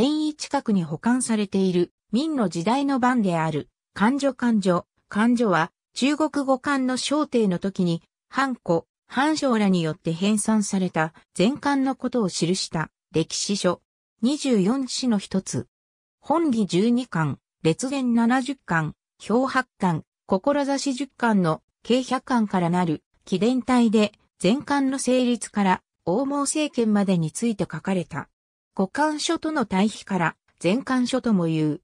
天位近くに保管されている、明の時代の版である、漢女漢女、漢女は、中国語漢の小帝の時に、漢古、漢章らによって編纂された、全漢のことを記した、歴史書、24史の一つ。本義12巻、列言70巻、表8巻、志10巻の、計100巻からなる、紀伝体で、全漢の成立から、王毛政権までについて書かれた。五感書との対比から全感書とも言う。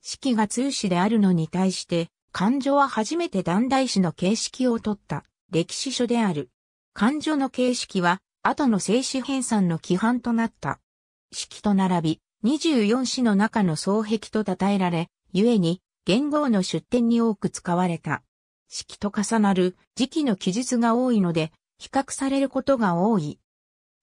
式が通史であるのに対して、漢書は初めて断大史の形式を取った歴史書である。漢書の形式は、後の静止編纂の規範となった。式と並び、24史の中の双壁と称えられ、故に、元号の出典に多く使われた。式と重なる時期の記述が多いので、比較されることが多い。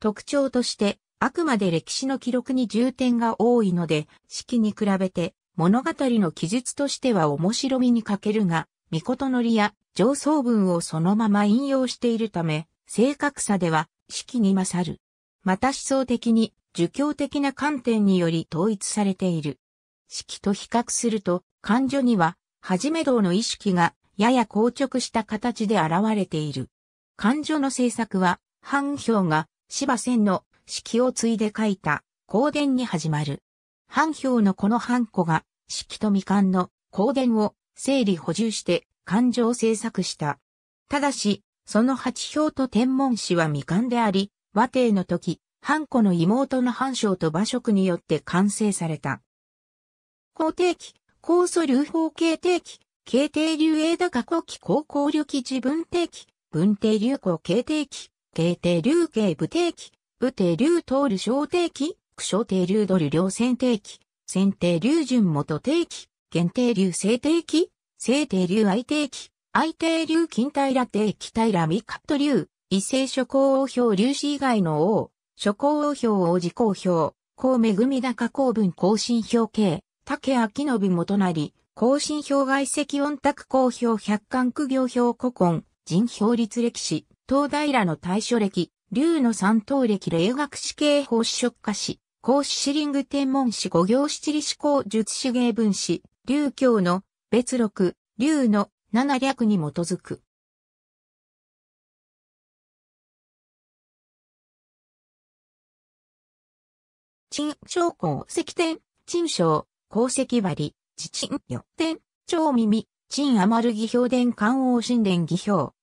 特徴として、あくまで歴史の記録に重点が多いので、式に比べて物語の記述としては面白みに欠けるが、見事のりや上層文をそのまま引用しているため、正確さでは式に勝る。また思想的に、儒教的な観点により統一されている。式と比較すると、漢情には、はじめ道の意識が、やや硬直した形で現れている。漢情の制作は、半表が、芝仙の式を継いで書いた、公伝に始まる。半表のこの半個が、式と未完の公伝を整理補充して感情制作した。ただし、その八表と天文氏は未完であり、和帝の時、半個の妹の半章と馬職によって完成された。皇帝期、高祖流法系帝期、慶帝流英高古期高校旅期自分帝期、文帝流行慶帝期、慶帝流慶部帝期、武帝竜通る小定期、苦小定竜ドル両選定期、先定竜順元定期、限定竜正定期、正定竜相定期、相定竜近平定期平ミカット竜、異性諸公王表竜子以外の王、諸公王表王子公表、公恵み高公文更新表計、竹秋信元成、更新表外籍音卓公表百貫苦行表古今、人表立歴史、東大らの対処歴、竜の三等歴霊学士系法師職科士、孔子シリング天文士五行七里士孔術士芸文士、竜教の別録、竜の七略に基づく。陳章公石天、陳章、功石割、自陳予天、長耳、陳余儀表伝官王神殿儀表、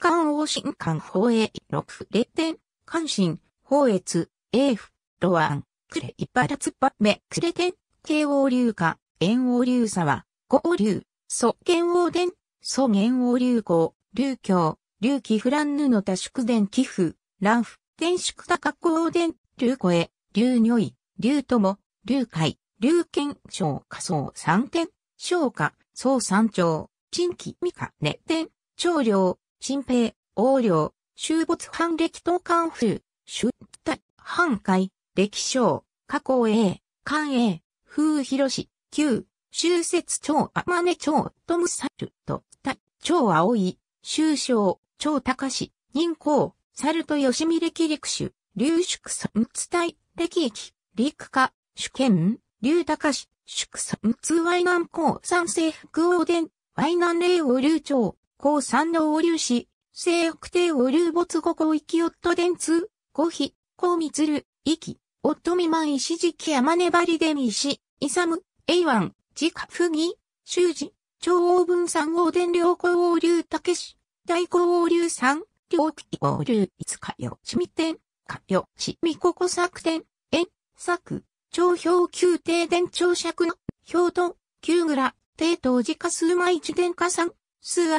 関王神官法栄六零天、関心、法越、英府、ロアン、クレイパラツパメ、クレテ慶王流下、炎王流沢、王流、祖元王伝、祖元王流行、流教、流岐フランヌの多宿伝寄付、乱府、天宿高公伝、流越、流如意、流友、流海、流県章、下層三天、省下、総三朝、陳期三日熱天、長領、新兵、横領、終没反歴等官府、出退、反海、歴将、加工英、官英、風広し、旧、修節長天根長、トムサル、と、た、長青い、修章、長高し、任公、猿と吉見歴陸主、龍宿三つ隊、歴域、陸家、主権、龍高し、宿三つ淮南公三世福王殿、淮南霊王龍長、高三の王流し、西北帝王流没後高域夫電通、高比、高光、域、夫未満石期山根張で見石、勇、ワン、自家不義、修士、超王文三王伝領高王流武士、大高王流三、両貴王流五日よ、しみ天、かよ、しみここ作天、縁、作、長表宮廷伝長尺の、表と、旧蔵、帝東時家数枚一伝家三、数明、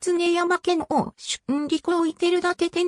つねやまけん藤則、常山県王、春利て伊照立天、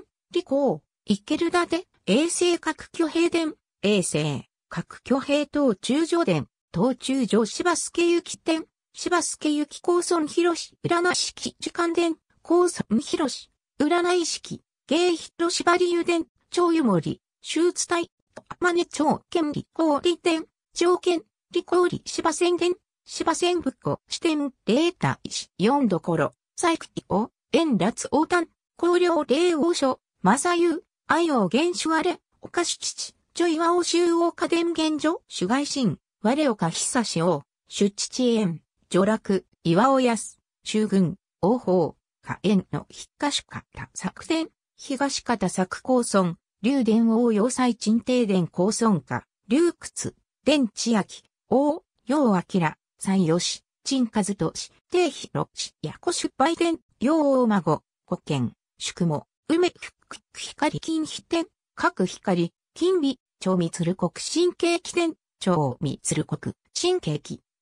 いけるだて、衛星各挙兵伝、衛星、各挙兵東中上伝、東中上芝助行天、芝助行高村博し、占式時間伝、高村博し、占い式、芸広芝理油伝、超もり、周伝隊、天根町県理公理伝、条件、理ば理ん宣伝、芝線復古、視点0対4どころ、再起お、円辣王丹、高陵霊王書、正優、愛王原主割れ、おか父、ちょいわお修王家伝現所、主外心、我岡久し、王、出父縁、女楽、岩尾康、修軍、王法、火炎の引っかし方作戦、東方作高村、竜伝王要塞鎮定伝高村家、竜屈、伝千秋、王、陽明、三四、鎮陳和とし、定広し、やこ出売店、両王孫、五軒、宿も、梅福光金飛天、各光、金美、長光国神経起点、長光国、神経期、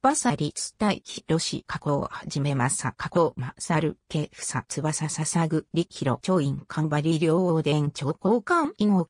バサリツタイヒロシコウはじめまさ加工まさるリふさつばさささぐりひろ超院かオ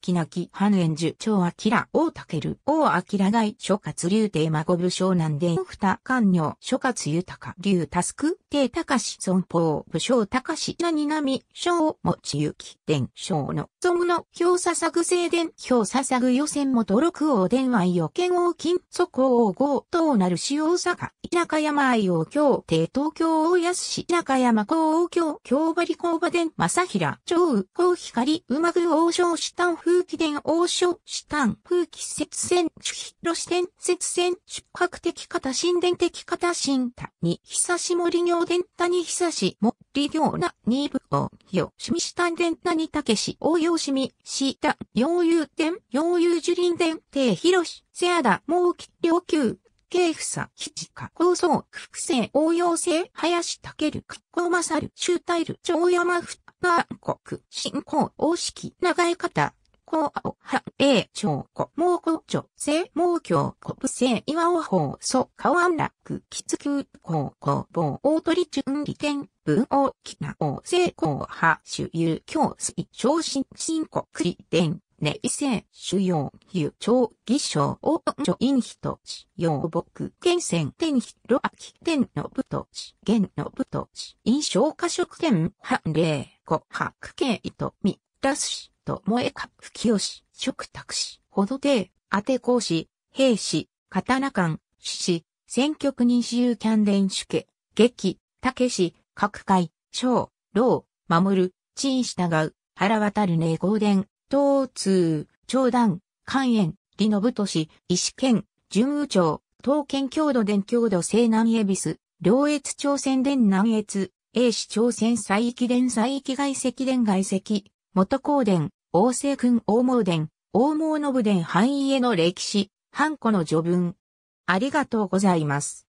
キナ、キ、ハヌ、エンジュ、チョウ、アキラ、オウ、タケル、オウ、アキラガイ、ショカ諸葛竜帝孫武将南伝ふたウ、ナ諸葛豊オ竜タスク帝高し尊法武将高しなになみ将もちゆき伝将の尊の表ささぐ正伝表ささぐ予選もと六王伝は予見王金祖皇王号等なる使用阪、中山愛王京帝東京大安市、中山公王京、京張工場殿、正平、長雨、高光、馬具王将四丹風紀伝、王将四丹風紀節線、主広視点、節線、宿泊的方神殿的方神田、に久し森行伝谷久し森行な、に部王、よ、しみ四た伝田にたけし、応用しみ、した、ようゆう伝、ようゆう樹林伝、帝広し、せやだ、もうき、りょうきゅう、さ、基地化、構想、複製応用性、林武、久保勝る、シュータイル、長山ふ、パー国、信仰、王式、長い方、高青、は、英、長、古、猛古、女、性、猛強、古、武性、岩尾法、祖、川安楽、吉久、高、高、棒、大鳥、順利、点、文、大きな、王、成功、派、主、有、教、水、昇進、新古、栗、伝、ねいせん、主要、ゆ、長、義章、お、ちょ、いんひと、し、ようぼく、けんせん、てんひろあき、てんのぶと、し、げんのぶと、し、印象化食券、はんれい、こ、はくけいと、み、らすし、と、もえか、ふきよし、食くし、ほどて、あてこうし、兵士、刀館、し、選挙区人私有キャンデン主家、劇、たけし、各界、小、老、守る、位従う、腹渡るね、合伝、東通、長男、関園、李信都市、石県、順宇町、東県郷土伝郷土西南恵比寿、両越朝鮮伝南越、英氏朝鮮西域伝西域外籍伝外籍、元高伝、王政君王毛伝、王毛信伝範囲への歴史、半個の序文。ありがとうございます。